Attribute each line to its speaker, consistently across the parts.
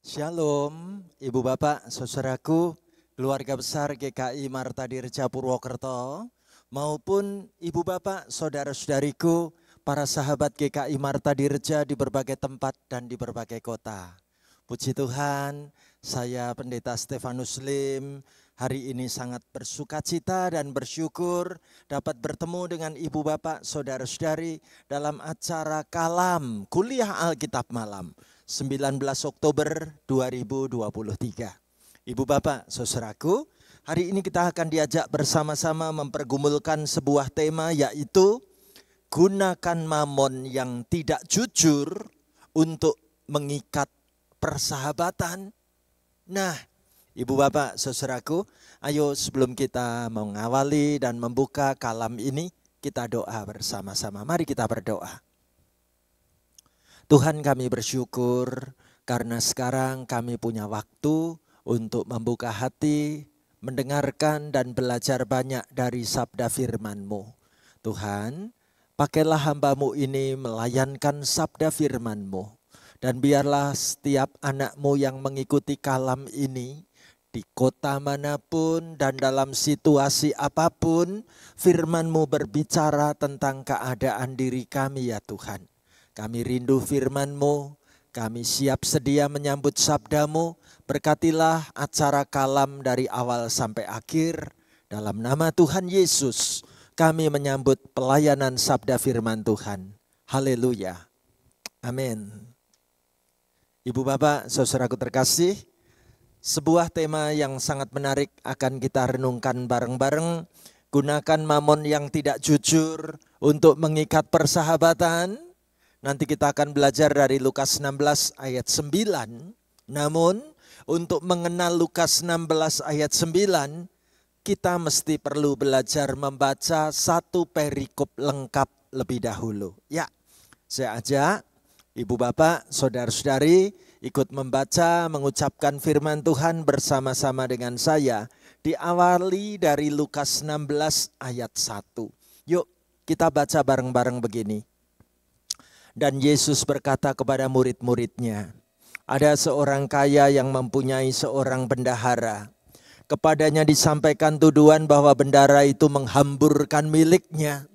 Speaker 1: Shalom, Ibu Bapak, Saudaraku, keluarga besar GKI Marta Dirja Purwokerto, maupun Ibu Bapak, Saudara-saudariku, para sahabat GKI Marta Dirja di berbagai tempat dan di berbagai kota. Puji Tuhan, saya Pendeta Stefanus Lim, hari ini sangat bersuka cita dan bersyukur dapat bertemu dengan Ibu Bapak, Saudara-saudari dalam acara Kalam, Kuliah Alkitab Malam. 19 Oktober 2023. Ibu Bapak, saudaraku, hari ini kita akan diajak bersama-sama mempergumulkan sebuah tema yaitu gunakan mamon yang tidak jujur untuk mengikat persahabatan. Nah, Ibu Bapak, saudaraku, ayo sebelum kita mengawali dan membuka kalam ini, kita doa bersama-sama. Mari kita berdoa. Tuhan kami bersyukur karena sekarang kami punya waktu untuk membuka hati, mendengarkan dan belajar banyak dari sabda firman-Mu. Tuhan, pakailah hambamu ini melayankan sabda firman-Mu. Dan biarlah setiap anakmu yang mengikuti kalam ini di kota manapun dan dalam situasi apapun, firmanmu berbicara tentang keadaan diri kami ya Tuhan. Kami rindu firman-Mu, kami siap sedia menyambut sabdamu. Berkatilah acara kalam dari awal sampai akhir. Dalam nama Tuhan Yesus, kami menyambut pelayanan sabda firman Tuhan. Haleluya. Amin. Ibu bapak, saudaraku terkasih, sebuah tema yang sangat menarik akan kita renungkan bareng-bareng. Gunakan mamon yang tidak jujur untuk mengikat persahabatan Nanti kita akan belajar dari Lukas 16 ayat 9. Namun untuk mengenal Lukas 16 ayat 9, kita mesti perlu belajar membaca satu perikop lengkap lebih dahulu. Ya, saya ajak Ibu Bapak, Saudara-saudari ikut membaca, mengucapkan firman Tuhan bersama-sama dengan saya. Diawali dari Lukas 16 ayat 1. Yuk kita baca bareng-bareng begini. Dan Yesus berkata kepada murid-muridnya, ada seorang kaya yang mempunyai seorang bendahara. Kepadanya disampaikan tuduhan bahwa bendahara itu menghamburkan miliknya.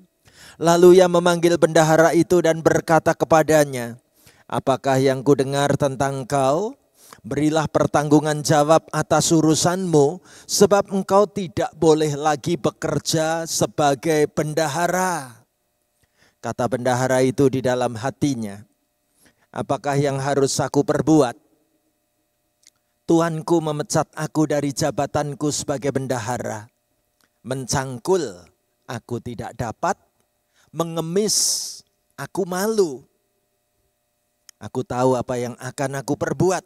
Speaker 1: Lalu ia memanggil bendahara itu dan berkata kepadanya, Apakah yang kudengar tentang kau? Berilah pertanggungan jawab atas urusanmu, sebab engkau tidak boleh lagi bekerja sebagai bendahara kata bendahara itu di dalam hatinya, apakah yang harus aku perbuat? Tuanku memecat aku dari jabatanku sebagai bendahara. Mencangkul aku tidak dapat, mengemis aku malu. Aku tahu apa yang akan aku perbuat,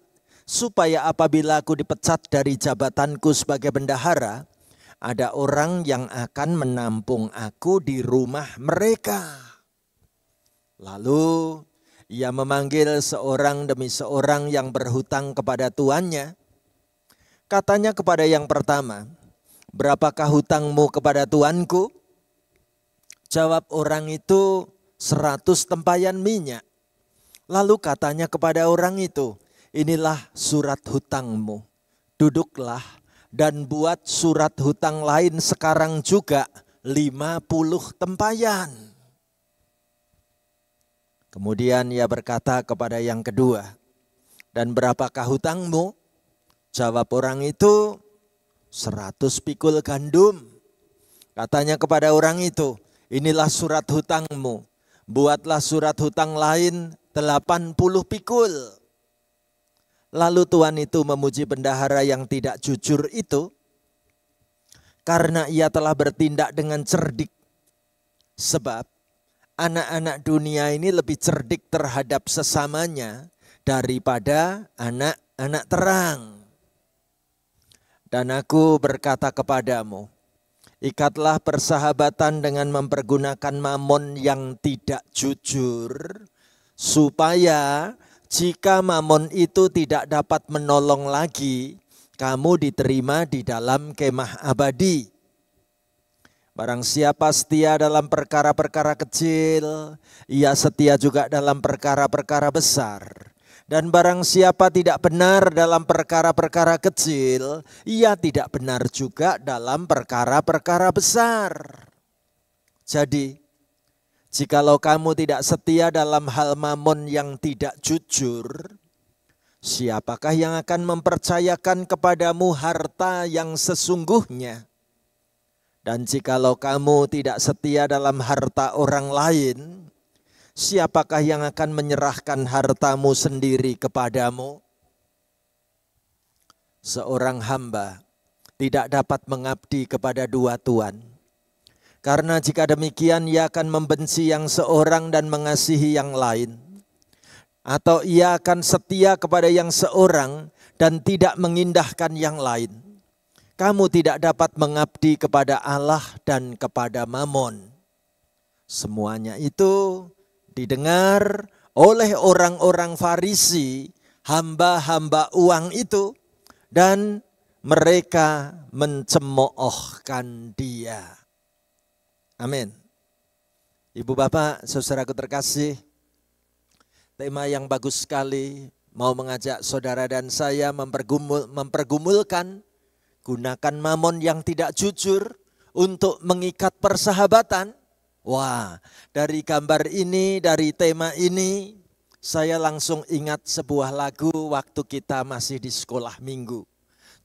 Speaker 1: supaya apabila aku dipecat dari jabatanku sebagai bendahara, ada orang yang akan menampung aku di rumah mereka. Lalu ia memanggil seorang demi seorang yang berhutang kepada tuannya. Katanya kepada yang pertama, berapakah hutangmu kepada tuanku? Jawab orang itu, seratus tempayan minyak. Lalu katanya kepada orang itu, inilah surat hutangmu. Duduklah dan buat surat hutang lain sekarang juga lima puluh tempayan. Kemudian ia berkata kepada yang kedua, dan berapakah hutangmu? Jawab orang itu, seratus pikul gandum. Katanya kepada orang itu, inilah surat hutangmu. Buatlah surat hutang lain delapan puluh pikul. Lalu tuan itu memuji bendahara yang tidak jujur itu karena ia telah bertindak dengan cerdik. Sebab anak-anak dunia ini lebih cerdik terhadap sesamanya daripada anak-anak terang. Dan aku berkata kepadamu, ikatlah persahabatan dengan mempergunakan mamon yang tidak jujur, supaya jika mamon itu tidak dapat menolong lagi, kamu diterima di dalam kemah abadi. Barang siapa setia dalam perkara-perkara kecil, ia setia juga dalam perkara-perkara besar. Dan barang siapa tidak benar dalam perkara-perkara kecil, ia tidak benar juga dalam perkara-perkara besar. Jadi, jikalau kamu tidak setia dalam hal mamon yang tidak jujur, siapakah yang akan mempercayakan kepadamu harta yang sesungguhnya? Dan jikalau kamu tidak setia dalam harta orang lain, siapakah yang akan menyerahkan hartamu sendiri kepadamu? Seorang hamba tidak dapat mengabdi kepada dua tuan. Karena jika demikian ia akan membenci yang seorang dan mengasihi yang lain. Atau ia akan setia kepada yang seorang dan tidak mengindahkan yang lain kamu tidak dapat mengabdi kepada Allah dan kepada Mammon. Semuanya itu didengar oleh orang-orang Farisi, hamba-hamba uang itu, dan mereka mencemoohkan dia. Amin. Ibu bapak, saudaraku terkasih, tema yang bagus sekali mau mengajak saudara dan saya mempergumul, mempergumulkan Gunakan mamon yang tidak jujur untuk mengikat persahabatan. Wah, dari gambar ini, dari tema ini, saya langsung ingat sebuah lagu waktu kita masih di sekolah minggu.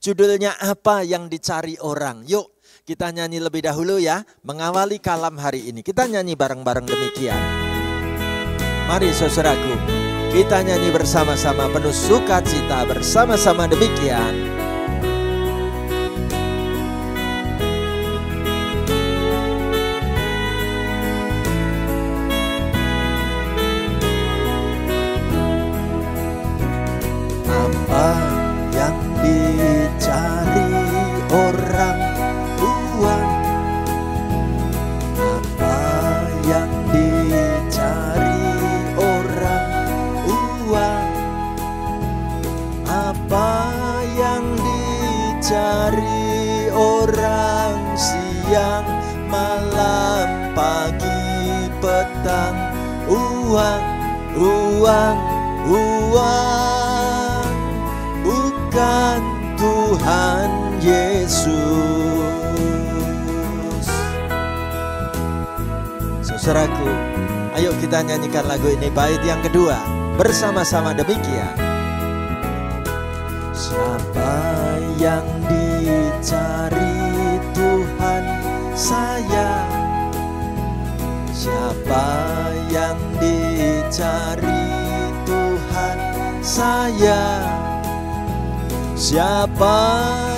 Speaker 1: Judulnya apa yang dicari orang? Yuk, kita nyanyi lebih dahulu ya, mengawali kalam hari ini. Kita nyanyi bareng-bareng demikian. Mari saudaraku, kita nyanyi bersama-sama penuh sukacita bersama-sama demikian. Bersama-sama demikian. Siapa yang dicari Tuhan saya? Siapa yang dicari Tuhan saya? Siapa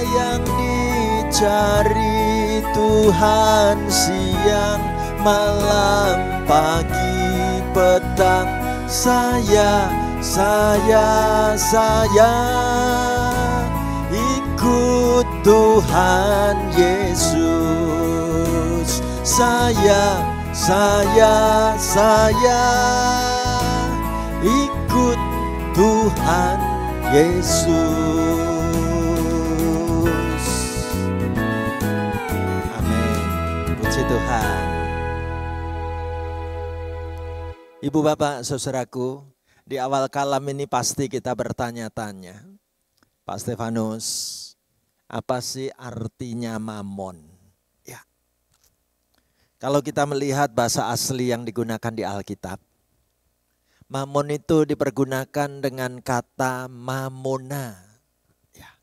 Speaker 1: yang dicari Tuhan siang malam pagi petang saya saya saya ikut Tuhan Yesus saya saya saya ikut Tuhan Yesus Ibu bapak saudaraku, di awal kalam ini pasti kita bertanya-tanya. Pak Stefanus, apa sih artinya mamon? Ya. Kalau kita melihat bahasa asli yang digunakan di Alkitab, mamon itu dipergunakan dengan kata mamona. Ya.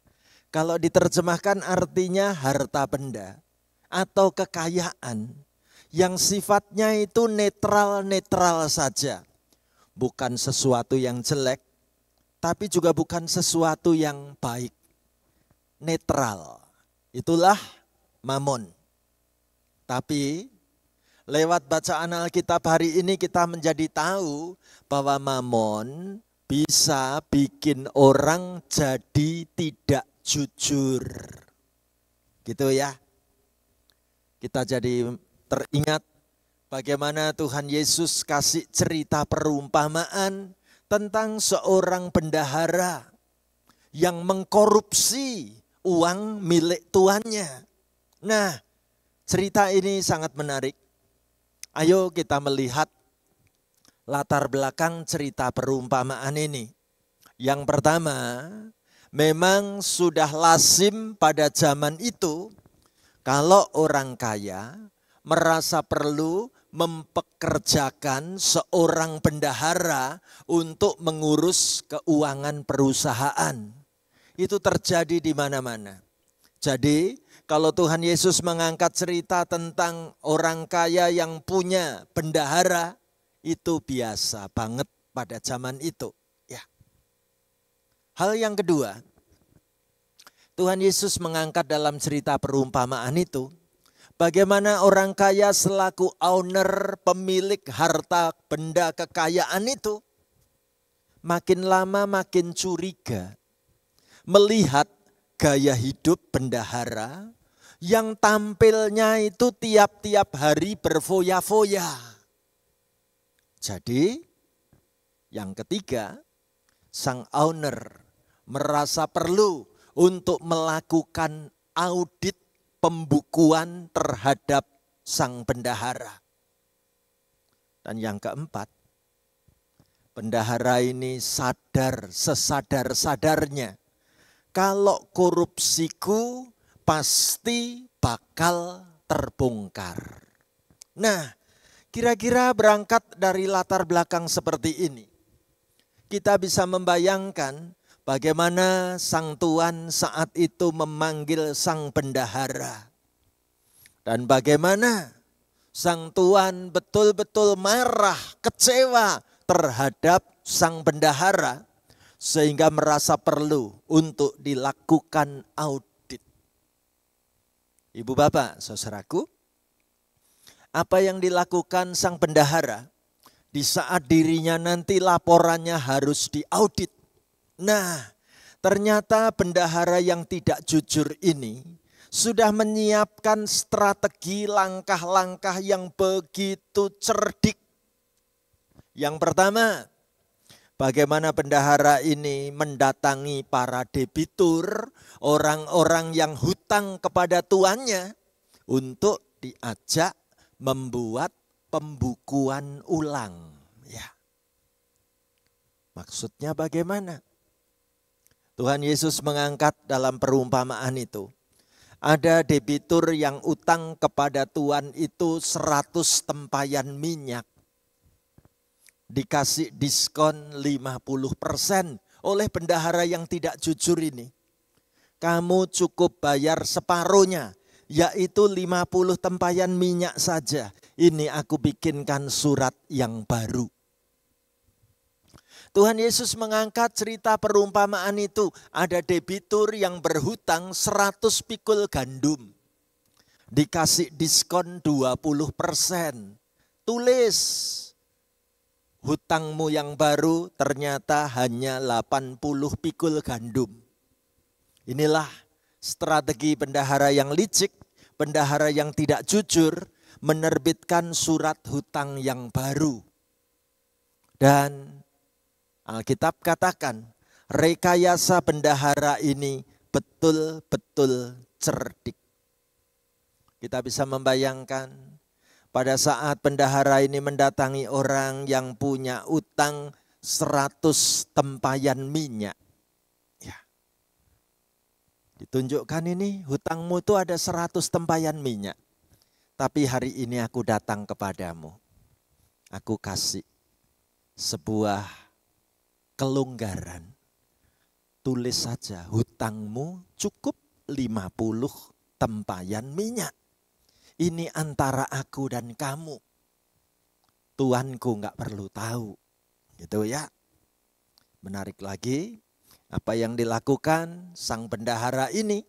Speaker 1: Kalau diterjemahkan artinya harta benda atau kekayaan yang sifatnya itu netral-netral saja. Bukan sesuatu yang jelek, tapi juga bukan sesuatu yang baik. Netral. Itulah mamon. Tapi lewat bacaan Alkitab hari ini kita menjadi tahu bahwa mamon bisa bikin orang jadi tidak jujur. Gitu ya. Kita jadi teringat bagaimana Tuhan Yesus kasih cerita perumpamaan tentang seorang bendahara yang mengkorupsi uang milik tuannya. Nah, cerita ini sangat menarik. Ayo kita melihat latar belakang cerita perumpamaan ini. Yang pertama, memang sudah lazim pada zaman itu kalau orang kaya merasa perlu mempekerjakan seorang bendahara untuk mengurus keuangan perusahaan. Itu terjadi di mana-mana. Jadi, kalau Tuhan Yesus mengangkat cerita tentang orang kaya yang punya bendahara, itu biasa banget pada zaman itu. Ya. Hal yang kedua, Tuhan Yesus mengangkat dalam cerita perumpamaan itu Bagaimana orang kaya selaku owner, pemilik harta benda kekayaan itu makin lama makin curiga melihat gaya hidup bendahara yang tampilnya itu tiap-tiap hari berfoya-foya. Jadi yang ketiga, sang owner merasa perlu untuk melakukan audit pembukuan terhadap sang bendahara. Dan yang keempat, bendahara ini sadar sesadar-sadarnya. Kalau korupsiku pasti bakal terbongkar. Nah, kira-kira berangkat dari latar belakang seperti ini, kita bisa membayangkan Bagaimana sang tuan saat itu memanggil sang bendahara. Dan bagaimana sang tuan betul-betul marah, kecewa terhadap sang bendahara sehingga merasa perlu untuk dilakukan audit. Ibu bapak, saudaraku, apa yang dilakukan sang bendahara di saat dirinya nanti laporannya harus diaudit Nah, ternyata bendahara yang tidak jujur ini sudah menyiapkan strategi langkah-langkah yang begitu cerdik. Yang pertama, bagaimana bendahara ini mendatangi para debitur, orang-orang yang hutang kepada tuannya untuk diajak membuat pembukuan ulang. Ya. Maksudnya bagaimana? Tuhan Yesus mengangkat dalam perumpamaan itu. Ada debitur yang utang kepada Tuhan itu seratus tempayan minyak. Dikasih diskon 50 persen oleh bendahara yang tidak jujur ini. Kamu cukup bayar separuhnya, yaitu 50 tempayan minyak saja. Ini aku bikinkan surat yang baru. Tuhan Yesus mengangkat cerita perumpamaan itu. Ada debitur yang berhutang 100 pikul gandum. Dikasih diskon 20 persen. Tulis hutangmu yang baru ternyata hanya 80 pikul gandum. Inilah strategi bendahara yang licik, bendahara yang tidak jujur, menerbitkan surat hutang yang baru. Dan Alkitab katakan rekayasa bendahara ini betul-betul cerdik. Kita bisa membayangkan pada saat bendahara ini mendatangi orang yang punya utang seratus tempayan minyak. Ya. Ditunjukkan ini hutangmu itu ada seratus tempayan minyak. Tapi hari ini aku datang kepadamu. Aku kasih sebuah kelonggaran. Tulis saja hutangmu cukup 50 tempayan minyak. Ini antara aku dan kamu. Tuanku nggak perlu tahu. Gitu ya. Menarik lagi apa yang dilakukan sang bendahara ini.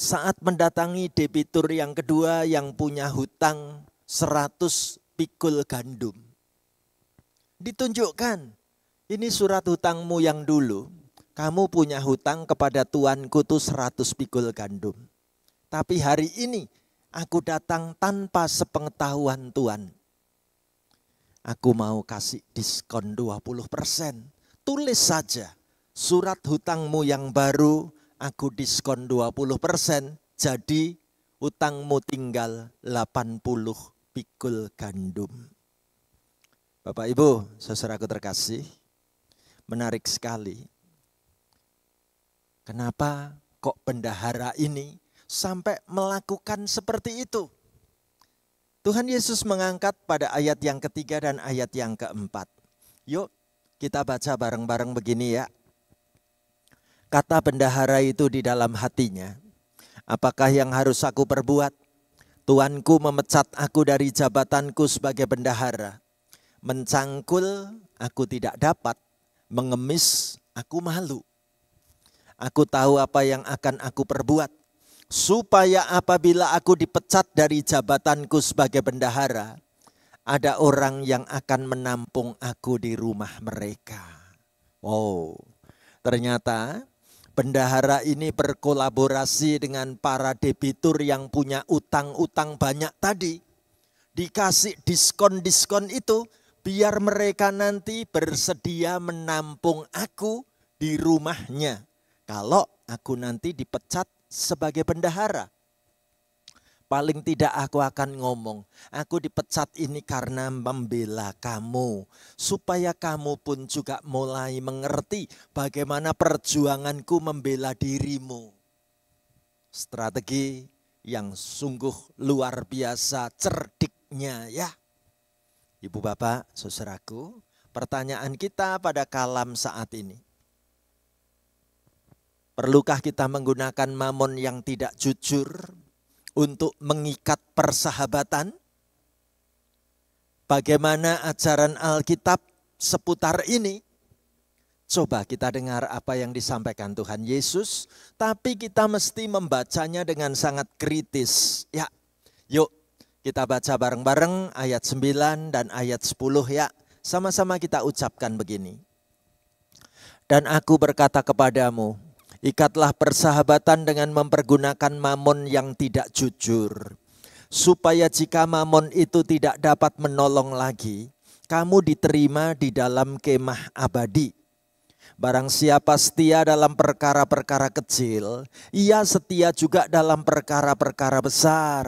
Speaker 1: Saat mendatangi debitur yang kedua yang punya hutang 100 pikul gandum. Ditunjukkan ini surat hutangmu yang dulu. Kamu punya hutang kepada Tuanku itu seratus pikul gandum. Tapi hari ini aku datang tanpa sepengetahuan Tuhan. Aku mau kasih diskon 20 persen. Tulis saja surat hutangmu yang baru aku diskon 20 persen. Jadi hutangmu tinggal 80 pikul gandum. Bapak Ibu, saudaraku terkasih, menarik sekali. Kenapa kok bendahara ini sampai melakukan seperti itu? Tuhan Yesus mengangkat pada ayat yang ketiga dan ayat yang keempat. Yuk kita baca bareng-bareng begini ya. Kata bendahara itu di dalam hatinya. Apakah yang harus aku perbuat? Tuanku memecat aku dari jabatanku sebagai bendahara. Mencangkul aku tidak dapat mengemis, aku malu. Aku tahu apa yang akan aku perbuat. Supaya apabila aku dipecat dari jabatanku sebagai bendahara, ada orang yang akan menampung aku di rumah mereka. Wow, ternyata bendahara ini berkolaborasi dengan para debitur yang punya utang-utang banyak tadi. Dikasih diskon-diskon itu biar mereka nanti bersedia menampung aku di rumahnya kalau aku nanti dipecat sebagai bendahara. Paling tidak aku akan ngomong, aku dipecat ini karena membela kamu. Supaya kamu pun juga mulai mengerti bagaimana perjuanganku membela dirimu. Strategi yang sungguh luar biasa cerdiknya ya. Ibu Bapak, seseraku, pertanyaan kita pada kalam saat ini. Perlukah kita menggunakan mamon yang tidak jujur untuk mengikat persahabatan? Bagaimana ajaran Alkitab seputar ini? Coba kita dengar apa yang disampaikan Tuhan Yesus, tapi kita mesti membacanya dengan sangat kritis. Ya, yuk kita baca bareng-bareng ayat 9 dan ayat 10 ya. Sama-sama kita ucapkan begini. Dan aku berkata kepadamu, ikatlah persahabatan dengan mempergunakan mamon yang tidak jujur. Supaya jika mamon itu tidak dapat menolong lagi, kamu diterima di dalam kemah abadi. Barang siapa setia dalam perkara-perkara kecil, ia setia juga dalam perkara-perkara besar.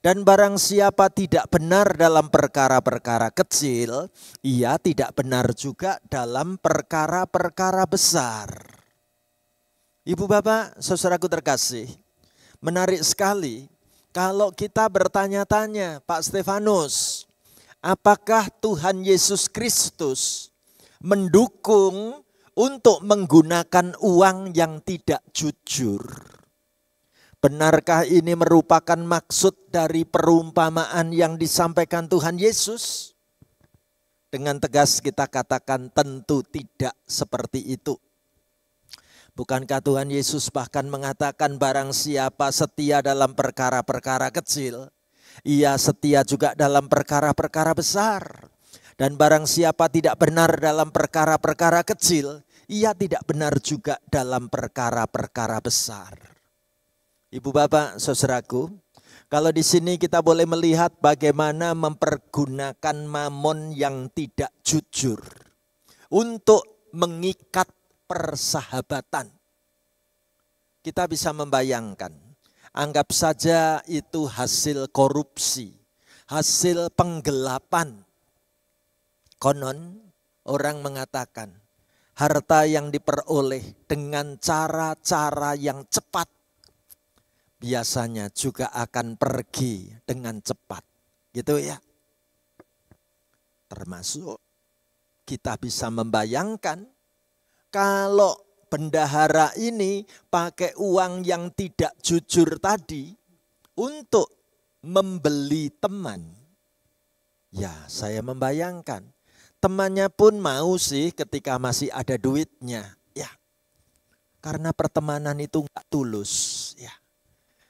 Speaker 1: Dan barang siapa tidak benar dalam perkara-perkara kecil, ia tidak benar juga dalam perkara-perkara besar. Ibu bapak, saudaraku terkasih, menarik sekali kalau kita bertanya-tanya, Pak Stefanus, apakah Tuhan Yesus Kristus mendukung untuk menggunakan uang yang tidak jujur. Benarkah ini merupakan maksud dari perumpamaan yang disampaikan Tuhan Yesus? Dengan tegas kita katakan tentu tidak seperti itu. Bukankah Tuhan Yesus bahkan mengatakan barang siapa setia dalam perkara-perkara kecil, ia setia juga dalam perkara-perkara besar. Dan barang siapa tidak benar dalam perkara-perkara kecil, ia tidak benar juga dalam perkara-perkara besar. Ibu bapak, saudaraku, kalau di sini kita boleh melihat bagaimana mempergunakan mamon yang tidak jujur untuk mengikat persahabatan. Kita bisa membayangkan, anggap saja itu hasil korupsi, hasil penggelapan, Konon orang mengatakan harta yang diperoleh dengan cara-cara yang cepat biasanya juga akan pergi dengan cepat. Gitu ya. Termasuk kita bisa membayangkan kalau bendahara ini pakai uang yang tidak jujur tadi untuk membeli teman. Ya, saya membayangkan temannya pun mau sih ketika masih ada duitnya. Ya. Karena pertemanan itu enggak tulus, ya.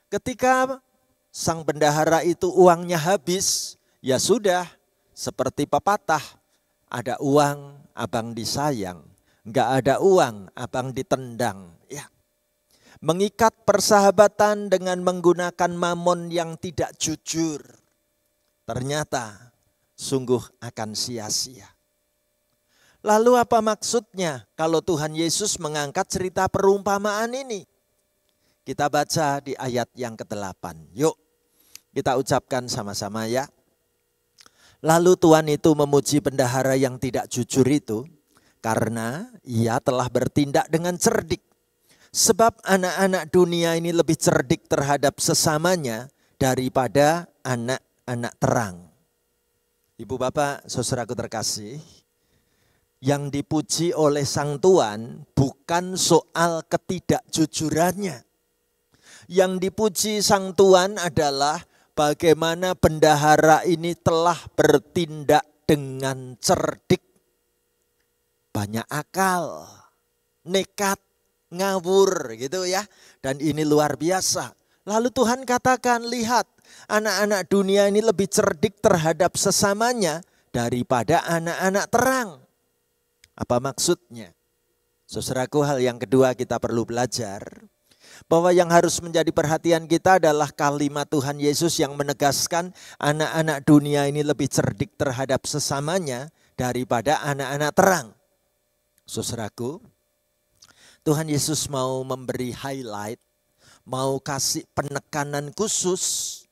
Speaker 1: Ketika sang bendahara itu uangnya habis, ya sudah seperti pepatah, ada uang abang disayang, enggak ada uang abang ditendang, ya. Mengikat persahabatan dengan menggunakan mamon yang tidak jujur. Ternyata sungguh akan sia-sia. Lalu apa maksudnya kalau Tuhan Yesus mengangkat cerita perumpamaan ini? Kita baca di ayat yang ke-8. Yuk kita ucapkan sama-sama ya. Lalu Tuhan itu memuji pendahara yang tidak jujur itu karena ia telah bertindak dengan cerdik. Sebab anak-anak dunia ini lebih cerdik terhadap sesamanya daripada anak-anak terang. Ibu bapak, saudaraku terkasih, yang dipuji oleh sang tuan bukan soal ketidakjujurannya. Yang dipuji sang tuan adalah bagaimana bendahara ini telah bertindak dengan cerdik, banyak akal, nekat, ngawur gitu ya. Dan ini luar biasa. Lalu Tuhan katakan, lihat anak-anak dunia ini lebih cerdik terhadap sesamanya daripada anak-anak terang. Apa maksudnya? Saudaraku hal yang kedua kita perlu belajar bahwa yang harus menjadi perhatian kita adalah kalimat Tuhan Yesus yang menegaskan anak-anak dunia ini lebih cerdik terhadap sesamanya daripada anak-anak terang. Saudaraku, Tuhan Yesus mau memberi highlight, mau kasih penekanan khusus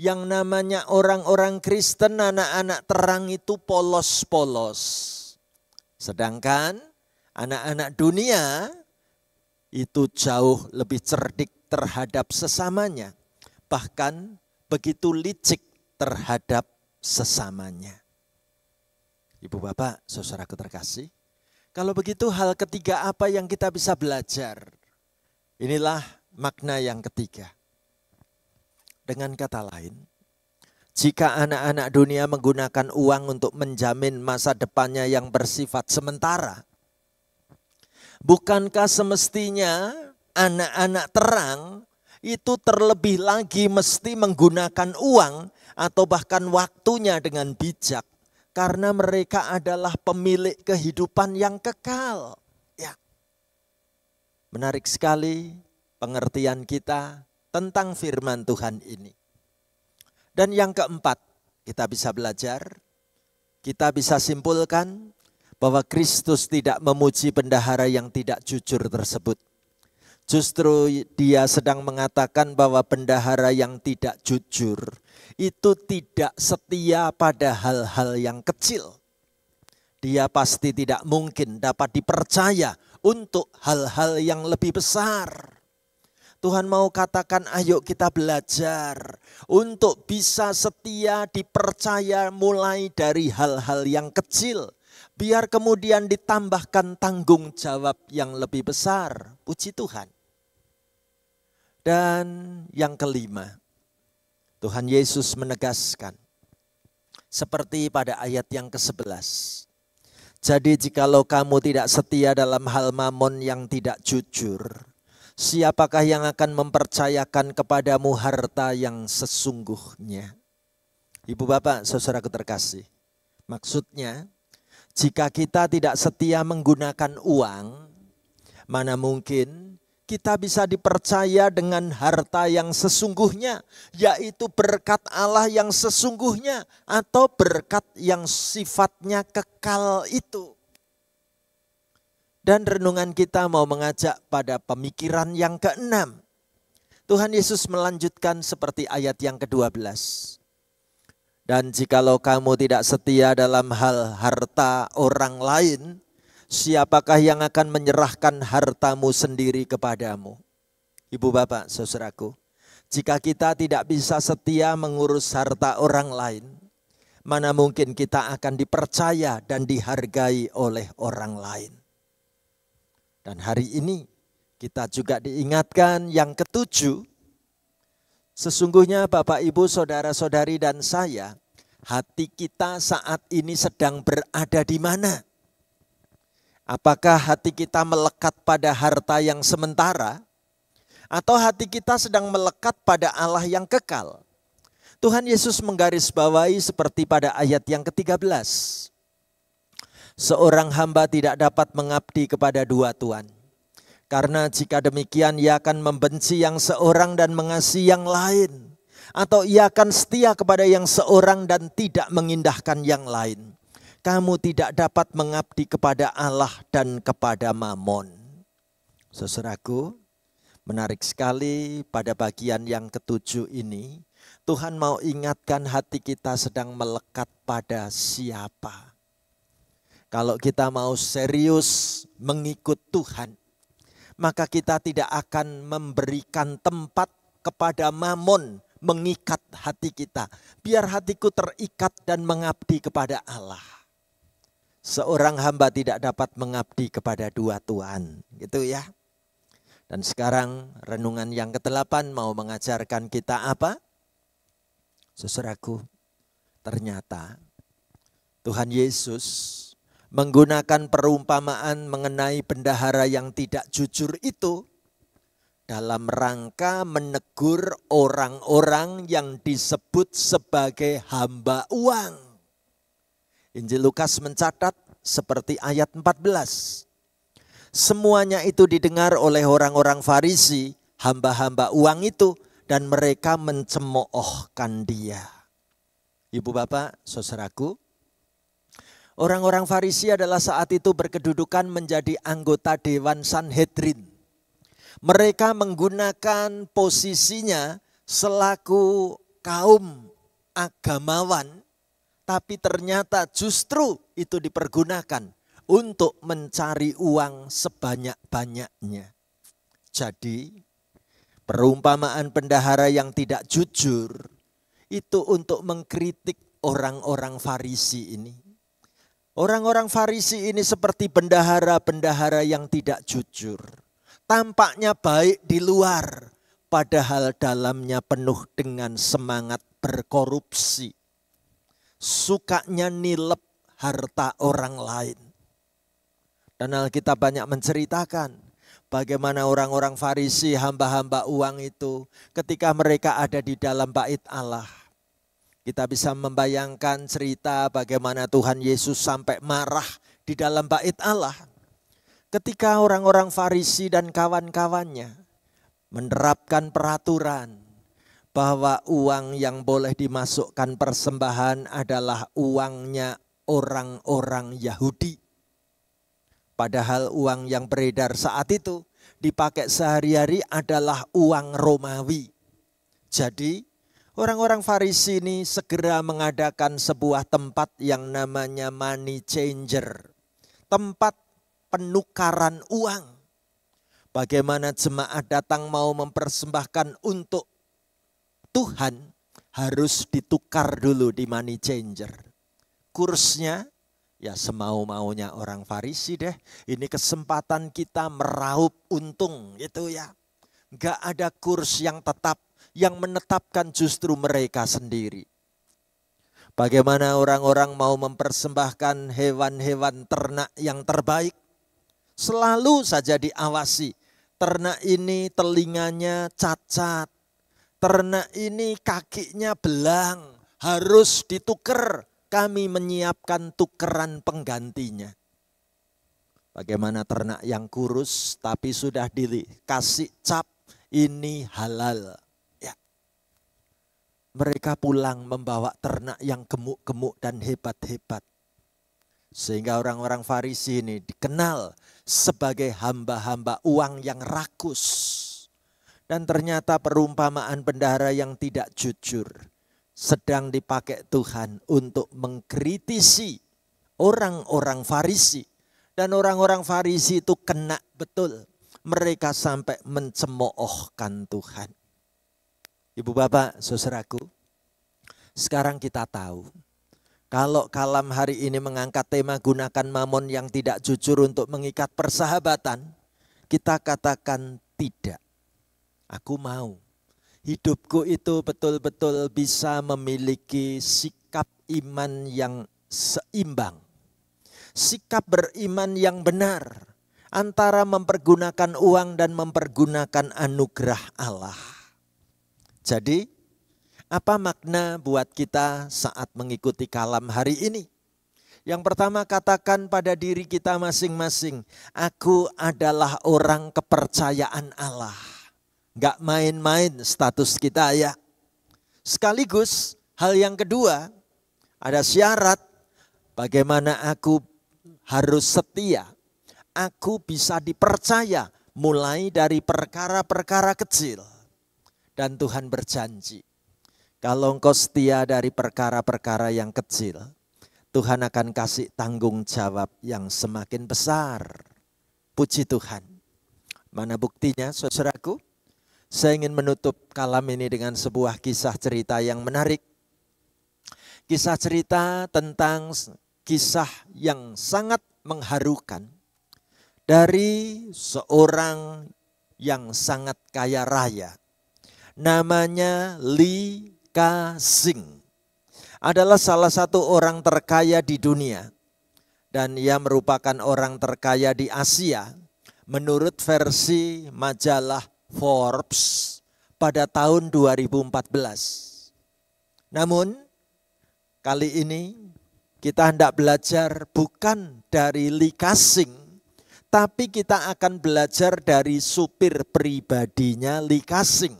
Speaker 1: yang namanya orang-orang Kristen anak-anak terang itu polos-polos. Sedangkan anak-anak dunia itu jauh lebih cerdik terhadap sesamanya, bahkan begitu licik terhadap sesamanya. Ibu bapak, saudara terkasih, kalau begitu hal ketiga apa yang kita bisa belajar? Inilah makna yang ketiga. Dengan kata lain, jika anak-anak dunia menggunakan uang untuk menjamin masa depannya yang bersifat sementara, bukankah semestinya anak-anak terang itu terlebih lagi mesti menggunakan uang atau bahkan waktunya dengan bijak karena mereka adalah pemilik kehidupan yang kekal. Ya. Menarik sekali pengertian kita tentang firman Tuhan ini. Dan yang keempat, kita bisa belajar, kita bisa simpulkan bahwa Kristus tidak memuji bendahara yang tidak jujur tersebut. Justru dia sedang mengatakan bahwa bendahara yang tidak jujur itu tidak setia pada hal-hal yang kecil. Dia pasti tidak mungkin dapat dipercaya untuk hal-hal yang lebih besar. Tuhan mau katakan ayo kita belajar untuk bisa setia dipercaya mulai dari hal-hal yang kecil. Biar kemudian ditambahkan tanggung jawab yang lebih besar. Puji Tuhan. Dan yang kelima, Tuhan Yesus menegaskan seperti pada ayat yang ke-11. Jadi jikalau kamu tidak setia dalam hal mamon yang tidak jujur, Siapakah yang akan mempercayakan kepadamu harta yang sesungguhnya? Ibu bapak, saudara terkasih. Maksudnya, jika kita tidak setia menggunakan uang, mana mungkin kita bisa dipercaya dengan harta yang sesungguhnya, yaitu berkat Allah yang sesungguhnya atau berkat yang sifatnya kekal itu. Dan renungan kita mau mengajak pada pemikiran yang keenam. Tuhan Yesus melanjutkan seperti ayat yang ke-12. Dan jikalau kamu tidak setia dalam hal harta orang lain, siapakah yang akan menyerahkan hartamu sendiri kepadamu? Ibu bapak, saudaraku, jika kita tidak bisa setia mengurus harta orang lain, mana mungkin kita akan dipercaya dan dihargai oleh orang lain. Dan hari ini kita juga diingatkan yang ketujuh, sesungguhnya Bapak Ibu, Saudara-saudari dan saya, hati kita saat ini sedang berada di mana? Apakah hati kita melekat pada harta yang sementara? Atau hati kita sedang melekat pada Allah yang kekal? Tuhan Yesus menggarisbawahi seperti pada ayat yang ke-13. Seorang hamba tidak dapat mengabdi kepada dua tuan. Karena jika demikian ia akan membenci yang seorang dan mengasihi yang lain. Atau ia akan setia kepada yang seorang dan tidak mengindahkan yang lain. Kamu tidak dapat mengabdi kepada Allah dan kepada Mammon. Seseraku, menarik sekali pada bagian yang ketujuh ini. Tuhan mau ingatkan hati kita sedang melekat pada siapa. Kalau kita mau serius mengikut Tuhan, maka kita tidak akan memberikan tempat kepada mamon mengikat hati kita. Biar hatiku terikat dan mengabdi kepada Allah. Seorang hamba tidak dapat mengabdi kepada dua Tuhan, gitu ya. Dan sekarang renungan yang kedelapan mau mengajarkan kita apa? seseraku ternyata Tuhan Yesus menggunakan perumpamaan mengenai bendahara yang tidak jujur itu dalam rangka menegur orang-orang yang disebut sebagai hamba uang. Injil Lukas mencatat seperti ayat 14. Semuanya itu didengar oleh orang-orang Farisi, hamba-hamba uang itu, dan mereka mencemoohkan dia. Ibu bapak, saudaraku, Orang-orang Farisi adalah saat itu berkedudukan menjadi anggota Dewan Sanhedrin. Mereka menggunakan posisinya selaku kaum agamawan, tapi ternyata justru itu dipergunakan untuk mencari uang sebanyak-banyaknya. Jadi, perumpamaan pendahara yang tidak jujur itu untuk mengkritik orang-orang Farisi ini Orang-orang Farisi ini seperti bendahara-bendahara yang tidak jujur. Tampaknya baik di luar, padahal dalamnya penuh dengan semangat berkorupsi. Sukanya nilep harta orang lain. Dan kita banyak menceritakan bagaimana orang-orang Farisi, hamba-hamba uang itu, ketika mereka ada di dalam bait Allah, kita bisa membayangkan cerita bagaimana Tuhan Yesus sampai marah di dalam bait Allah. Ketika orang-orang Farisi dan kawan-kawannya menerapkan peraturan bahwa uang yang boleh dimasukkan persembahan adalah uangnya orang-orang Yahudi. Padahal uang yang beredar saat itu dipakai sehari-hari adalah uang Romawi. Jadi Orang-orang Farisi ini segera mengadakan sebuah tempat yang namanya money changer. Tempat penukaran uang. Bagaimana jemaat datang mau mempersembahkan untuk Tuhan harus ditukar dulu di money changer. Kursnya ya semau-maunya orang Farisi deh. Ini kesempatan kita meraup untung gitu ya. Gak ada kurs yang tetap yang menetapkan justru mereka sendiri. Bagaimana orang-orang mau mempersembahkan hewan-hewan ternak yang terbaik? Selalu saja diawasi. Ternak ini telinganya cacat. Ternak ini kakinya belang. Harus dituker. Kami menyiapkan tukeran penggantinya. Bagaimana ternak yang kurus tapi sudah dikasih cap ini halal mereka pulang membawa ternak yang gemuk-gemuk dan hebat-hebat. Sehingga orang-orang Farisi ini dikenal sebagai hamba-hamba uang yang rakus. Dan ternyata perumpamaan bendahara yang tidak jujur sedang dipakai Tuhan untuk mengkritisi orang-orang Farisi. Dan orang-orang Farisi itu kena betul. Mereka sampai mencemoohkan Tuhan. Ibu bapak, saudaraku, sekarang kita tahu kalau kalam hari ini mengangkat tema gunakan mamon yang tidak jujur untuk mengikat persahabatan, kita katakan tidak. Aku mau hidupku itu betul-betul bisa memiliki sikap iman yang seimbang. Sikap beriman yang benar antara mempergunakan uang dan mempergunakan anugerah Allah jadi, apa makna buat kita saat mengikuti kalam hari ini? Yang pertama katakan pada diri kita masing-masing, aku adalah orang kepercayaan Allah. Gak main-main status kita ya. Sekaligus hal yang kedua, ada syarat bagaimana aku harus setia. Aku bisa dipercaya mulai dari perkara-perkara kecil. Dan Tuhan berjanji, kalau engkau setia dari perkara-perkara yang kecil, Tuhan akan kasih tanggung jawab yang semakin besar. Puji Tuhan. Mana buktinya saudaraku? Saya ingin menutup kalam ini dengan sebuah kisah cerita yang menarik. Kisah cerita tentang kisah yang sangat mengharukan dari seorang yang sangat kaya raya namanya Li ka Sing. Adalah salah satu orang terkaya di dunia. Dan ia merupakan orang terkaya di Asia. Menurut versi majalah Forbes pada tahun 2014. Namun kali ini kita hendak belajar bukan dari Li Ka Sing tapi kita akan belajar dari supir pribadinya Li Ka Sing.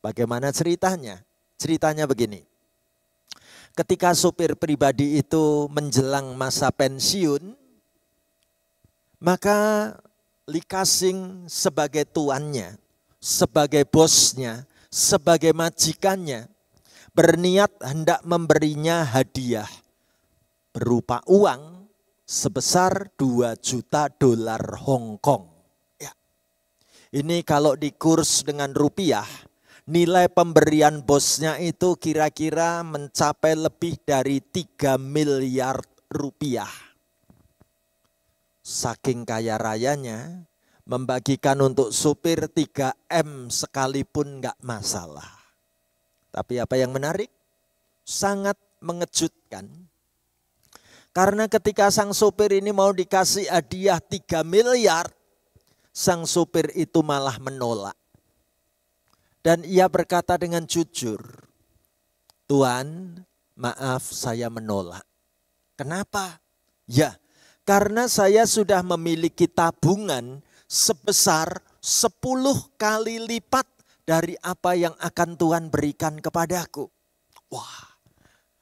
Speaker 1: Bagaimana ceritanya? Ceritanya begini. Ketika supir pribadi itu menjelang masa pensiun, maka Likasing sebagai tuannya, sebagai bosnya, sebagai majikannya, berniat hendak memberinya hadiah berupa uang sebesar 2 juta dolar Hong Kong. Ya. Ini kalau dikurs dengan rupiah, nilai pemberian bosnya itu kira-kira mencapai lebih dari 3 miliar rupiah. Saking kaya rayanya, membagikan untuk supir 3M sekalipun nggak masalah. Tapi apa yang menarik? Sangat mengejutkan. Karena ketika sang supir ini mau dikasih hadiah 3 miliar, sang supir itu malah menolak. Dan ia berkata dengan jujur, Tuhan maaf saya menolak. Kenapa? Ya, karena saya sudah memiliki tabungan sebesar sepuluh kali lipat dari apa yang akan Tuhan berikan kepadaku. Wah,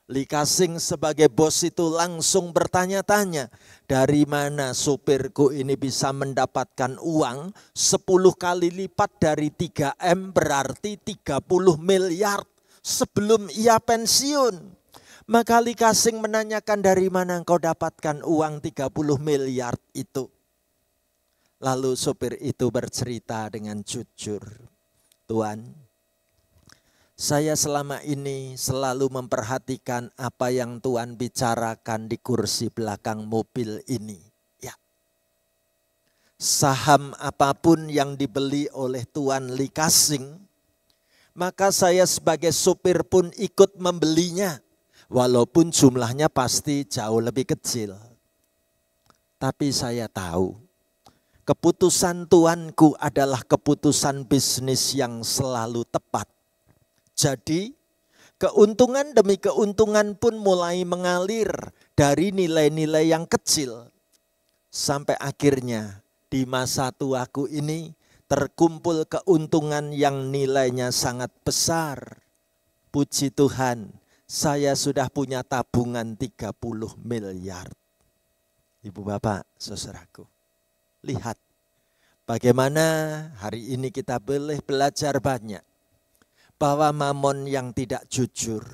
Speaker 1: Likasing sebagai bos itu langsung bertanya-tanya, dari mana supirku ini bisa mendapatkan uang 10 kali lipat dari 3M berarti 30 miliar sebelum ia pensiun. Maka Likasing menanyakan dari mana engkau dapatkan uang 30 miliar itu. Lalu supir itu bercerita dengan jujur. Tuhan, saya selama ini selalu memperhatikan apa yang Tuhan bicarakan di kursi belakang mobil ini. Ya. Saham apapun yang dibeli oleh Tuhan Likasing, maka saya sebagai supir pun ikut membelinya. Walaupun jumlahnya pasti jauh lebih kecil. Tapi saya tahu keputusan Tuanku adalah keputusan bisnis yang selalu tepat jadi keuntungan demi keuntungan pun mulai mengalir dari nilai-nilai yang kecil. Sampai akhirnya di masa tuaku ini terkumpul keuntungan yang nilainya sangat besar. Puji Tuhan, saya sudah punya tabungan 30 miliar. Ibu bapak, seseraku. lihat bagaimana hari ini kita boleh belajar banyak bahwa mamon yang tidak jujur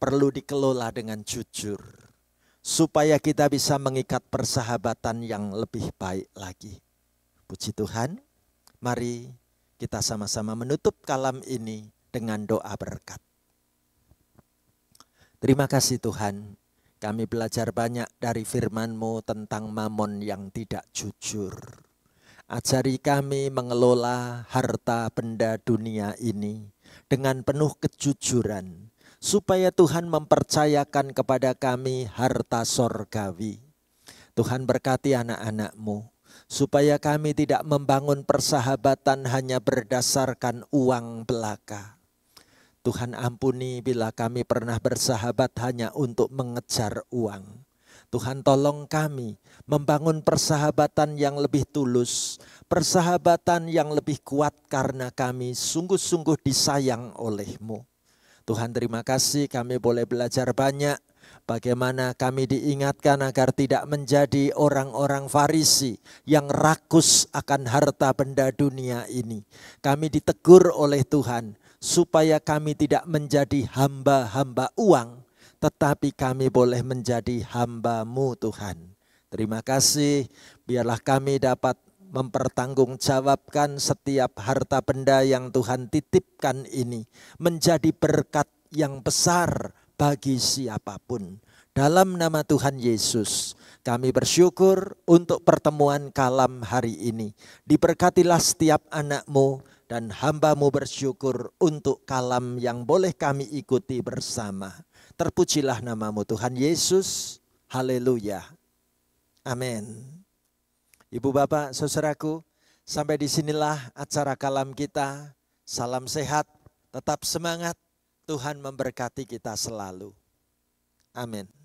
Speaker 1: perlu dikelola dengan jujur supaya kita bisa mengikat persahabatan yang lebih baik lagi. Puji Tuhan, mari kita sama-sama menutup kalam ini dengan doa berkat. Terima kasih Tuhan, kami belajar banyak dari firman-Mu tentang mamon yang tidak jujur. Ajari kami mengelola harta benda dunia ini dengan penuh kejujuran, supaya Tuhan mempercayakan kepada kami harta sorgawi. Tuhan berkati anak-anakmu, supaya kami tidak membangun persahabatan hanya berdasarkan uang belaka. Tuhan ampuni bila kami pernah bersahabat hanya untuk mengejar uang. Tuhan tolong kami membangun persahabatan yang lebih tulus, persahabatan yang lebih kuat karena kami sungguh-sungguh disayang olehmu. Tuhan terima kasih kami boleh belajar banyak Bagaimana kami diingatkan agar tidak menjadi orang-orang Farisi yang rakus akan harta benda dunia ini. Kami ditegur oleh Tuhan supaya kami tidak menjadi hamba-hamba uang, tetapi kami boleh menjadi hambamu Tuhan. Terima kasih, biarlah kami dapat mempertanggungjawabkan setiap harta benda yang Tuhan titipkan ini menjadi berkat yang besar bagi siapapun. Dalam nama Tuhan Yesus, kami bersyukur untuk pertemuan kalam hari ini. Diberkatilah setiap anakmu dan hambamu bersyukur untuk kalam yang boleh kami ikuti bersama. Terpujilah namamu Tuhan Yesus. Haleluya. Amin. Ibu bapak, saudaraku, sampai disinilah acara kalam kita. Salam sehat, tetap semangat. Tuhan memberkati kita selalu. Amin.